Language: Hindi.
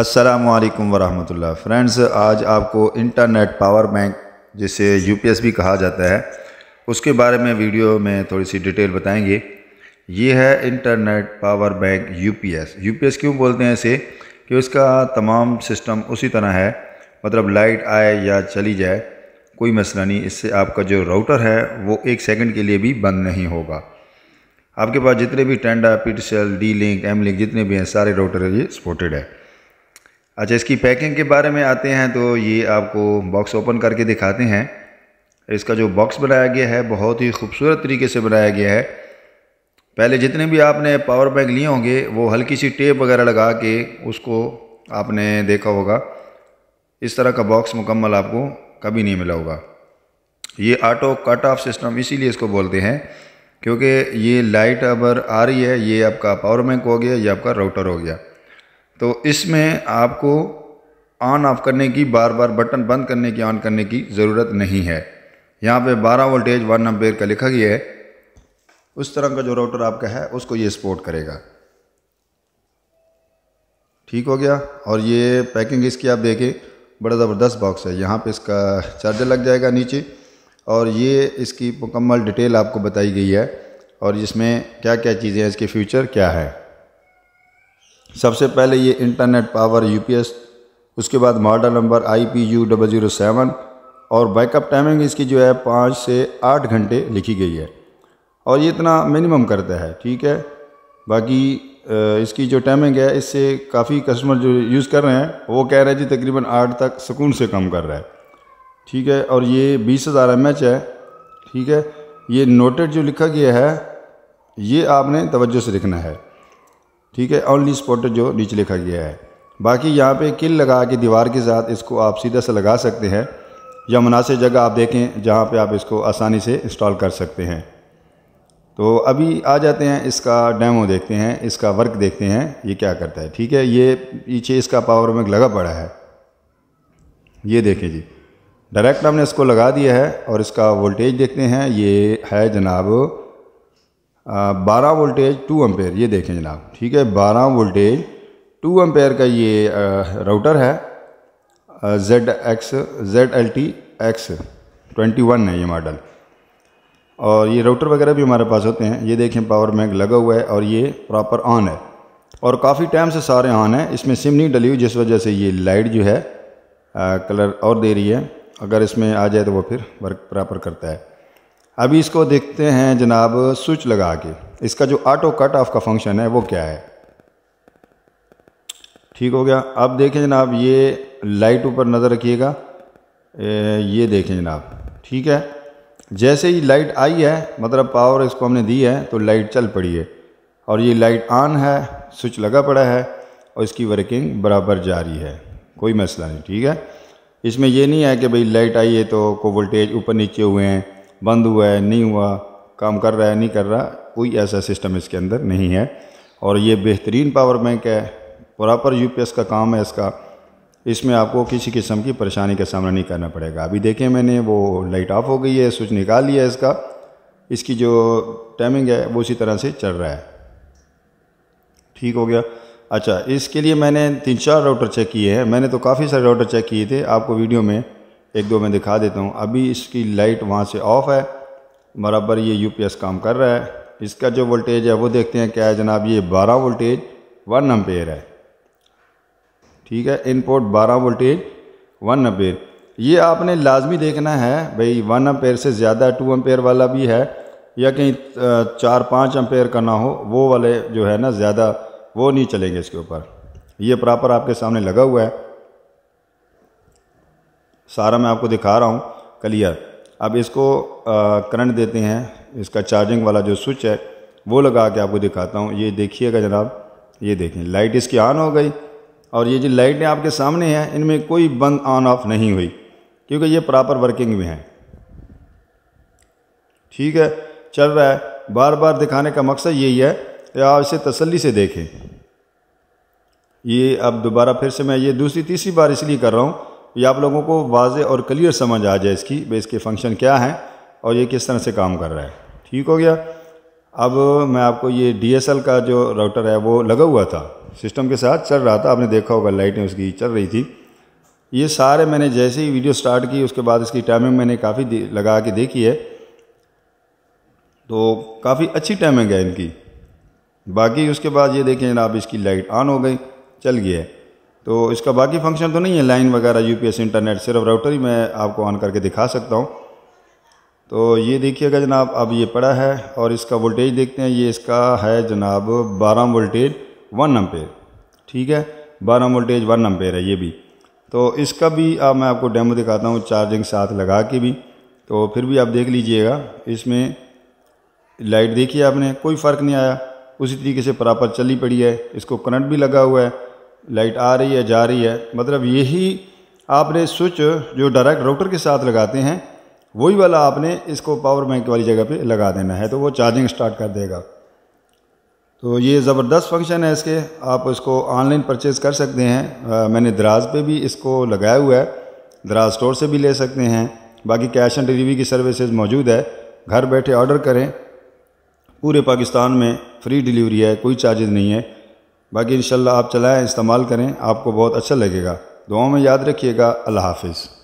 असलकम वरहमल फ्रेंड्स आज आपको इंटरनेट पावर बैंक जिसे यू पी एस भी कहा जाता है उसके बारे में वीडियो में थोड़ी सी डिटेल बताएँगे ये है internet power bank U U P S P S क्यों बोलते हैं इसे कि उसका तमाम सिस्टम उसी तरह है मतलब लाइट आए या चली जाए कोई मसला नहीं इससे आपका जो राउटर है वो एक सेकेंड के लिए भी बंद नहीं होगा आपके पास जितने भी Tenda P T D link M link जितने भी हैं सारे राउटर ये सपोर्टेड है अच्छा इसकी पैकिंग के बारे में आते हैं तो ये आपको बॉक्स ओपन करके दिखाते हैं इसका जो बॉक्स बनाया गया है बहुत ही खूबसूरत तरीके से बनाया गया है पहले जितने भी आपने पावर बैंक लिए होंगे वो हल्की सी टेप वगैरह लगा के उसको आपने देखा होगा इस तरह का बॉक्स मुकम्मल आपको कभी नहीं मिला होगा ये ऑटो कट ऑफ सिस्टम इसीलिए इसको बोलते हैं क्योंकि ये लाइट अबर आ रही है ये आपका पावर बैंक हो गया ये आपका राउटर हो गया तो इसमें आपको ऑन ऑफ करने की बार बार बटन बंद करने की ऑन करने की ज़रूरत नहीं है यहाँ पे 12 वोल्टेज वन नंबर का लिखा गया है उस तरह का जो राउटर आपका है उसको ये सपोर्ट करेगा ठीक हो गया और ये पैकिंग इसकी आप देखें बड़ा ज़बरदस्त बॉक्स है यहाँ पे इसका चार्जर लग जाएगा नीचे और ये इसकी मुकम्मल डिटेल आपको बताई गई है और इसमें क्या क्या चीज़ें हैं इसके फ्यूचर क्या है सबसे पहले ये इंटरनेट पावर यूपीएस उसके बाद model number I P U double zero seven और बैकअप टाइमिंग इसकी जो है पाँच से आठ घंटे लिखी गई है और ये इतना मिनिमम करता है ठीक है बाकी इसकी जो टाइमिंग है इससे काफ़ी कस्टमर जो यूज़ कर रहे हैं वो कह रहे हैं जी तकरीबन आठ तक सुकून से कम कर रहा है ठीक है और ये बीस हज़ार एम एच है ठीक है ये नोटेड जो लिखा गया है ये आपने तवज्जो से लिखना है ठीक है ऑनली स्पॉट जो नीचे लिखा गया है बाकी यहाँ पे किल लगा के दीवार के साथ इसको आप सीधा से लगा सकते हैं या मुनासिब जगह आप देखें जहाँ पे आप इसको आसानी से इंस्टॉल कर सकते हैं तो अभी आ जाते हैं इसका डैमो देखते हैं इसका वर्क देखते हैं ये क्या करता है ठीक है ये पीछे इसका पावर बैंक लगा पड़ा है ये देखें जी डायरेक्ट हमने इसको लगा दिया है और इसका वोल्टेज देखते हैं ये है जनाब बारह वोल्टेज टू एम्पेयर ये देखें जनाब ठीक है बारह वोल्टेज टू एम्पेयर का ये राउटर है Z X Z L T X twenty one है ये मॉडल और ये राउटर वगैरह भी हमारे पास होते हैं ये देखें पावर बैंक लगा हुआ है और ये प्रॉपर ऑन है और काफ़ी टाइम से सारे ऑन है इसमें सिम नहीं डली हुई जिस वजह से ये लाइट जो है आ, कलर और दे रही है अगर इसमें आ जाए तो वो फिर वर्क प्रॉपर करता है अभी इसको देखते हैं जनाब स्विच लगा के इसका जो ऑटो कट ऑफ का फंक्शन है वो क्या है ठीक हो गया अब देखें जनाब ये लाइट ऊपर नज़र रखिएगा ये देखें जनाब ठीक है जैसे ही लाइट आई है मतलब पावर इसको हमने दी है तो लाइट चल पड़ी है और ये लाइट ऑन है स्विच लगा पड़ा है और इसकी वर्किंग बराबर जारी है कोई मसला नहीं ठीक है इसमें यह नहीं है कि भाई लाइट आई है तो को वोल्टेज ऊपर नीचे हुए हैं बंद हुआ है नहीं हुआ काम कर रहा है नहीं कर रहा कोई ऐसा सिस्टम इसके अंदर नहीं है और ये बेहतरीन पावर बैंक है प्रॉपर यू का काम है इसका इसमें आपको किसी किस्म की परेशानी का सामना नहीं करना पड़ेगा अभी देखें मैंने वो लाइट ऑफ हो गई है स्विच निकाल लिया है इसका इसकी जो टाइमिंग है वो इसी तरह से चल रहा है ठीक हो गया अच्छा इसके लिए मैंने तीन चार राउटर चेक किए हैं मैंने तो काफ़ी सारे राउटर चेक किए थे आपको वीडियो में एक दो मैं दिखा देता हूँ अभी इसकी लाइट वहाँ से ऑफ़ है बराबर ये यूपीएस काम कर रहा है इसका जो वोल्टेज है वो देखते हैं क्या है जनाब ये 12 वोल्टेज वन एम्पेयर है ठीक है इनपुट 12 वोल्टेज वन एम्पेयर ये आपने लाजमी देखना है भाई वन एम्पेयर से ज़्यादा टू एम्पेयर वाला भी है या कहीं चार पाँच एम्पेयर का ना हो वो वाले जो है ना ज़्यादा वो नहीं चलेंगे इसके ऊपर ये प्रॉपर आपके सामने लगा हुआ है सारा मैं आपको दिखा रहा हूँ क्लियर अब इसको करंट देते हैं इसका चार्जिंग वाला जो स्विच है वो लगा के आपको दिखाता हूँ ये देखिएगा जनाब ये देखें लाइट इसकी ऑन हो गई और ये जो लाइटें आपके सामने हैं इनमें कोई बंद ऑन ऑफ नहीं हुई क्योंकि ये प्रॉपर वर्किंग में है ठीक है चल रहा है बार बार दिखाने का मकसद यही है कि आप इसे तसल्ली से देखें ये अब दोबारा फिर से मैं ये दूसरी तीसरी बार इसलिए कर रहा हूँ ये आप लोगों को वाज और क्लियर समझ आ जाए इसकी भाई इसके फंक्शन क्या हैं और ये किस तरह से काम कर रहा है ठीक हो गया अब मैं आपको ये डी का जो राउटर है वो लगा हुआ था सिस्टम के साथ चल रहा था आपने देखा होगा लाइटें उसकी चल रही थी ये सारे मैंने जैसे ही वीडियो स्टार्ट की उसके बाद इसकी टाइमिंग मैंने काफ़ी लगा के देखी है तो काफ़ी अच्छी टाइमिंग है इनकी बाकी उसके बाद ये देखें जनाब इसकी लाइट ऑन हो गई चल गई है तो इसका बाकी फंक्शन तो नहीं है लाइन वगैरह यूपीएस इंटरनेट सिर्फ राउटर ही मैं आपको ऑन करके दिखा सकता हूँ तो ये देखिएगा जनाब अब ये पड़ा है और इसका वोल्टेज देखते हैं ये इसका है जनाब बारह वोल्टेज वन अम्पेयर ठीक है बारह वोल्टेज वन अम्पेयर है ये भी तो इसका भी अब मैं आपको डेमो दिखाता हूँ चार्जिंग साथ लगा के भी तो फिर भी आप देख लीजिएगा इसमें लाइट देखी आपने कोई फ़र्क नहीं आया उसी तरीके से प्रॉपर चली पड़ी है इसको करंट भी लगा हुआ है लाइट आ रही है जा रही है मतलब यही आपने स्विच जो डायरेक्ट राउटर के साथ लगाते हैं वही वाला आपने इसको पावर बैंक वाली जगह पे लगा देना है तो वो चार्जिंग स्टार्ट कर देगा तो ये ज़बरदस्त फंक्शन है इसके आप इसको ऑनलाइन परचेज़ कर सकते हैं आ, मैंने दराज पे भी इसको लगाया हुआ है दराज स्टोर से भी ले सकते हैं बाकी कैश ऑन डिलीवरी की सर्विसेज मौजूद है घर बैठे ऑर्डर करें पूरे पाकिस्तान में फ्री डिलीवरी है कोई चार्जेज नहीं है बाकी इन आप चलाएँ इस्तेमाल करें आपको बहुत अच्छा लगेगा दुआओं में याद रखिएगा अल्लाह हाफिज़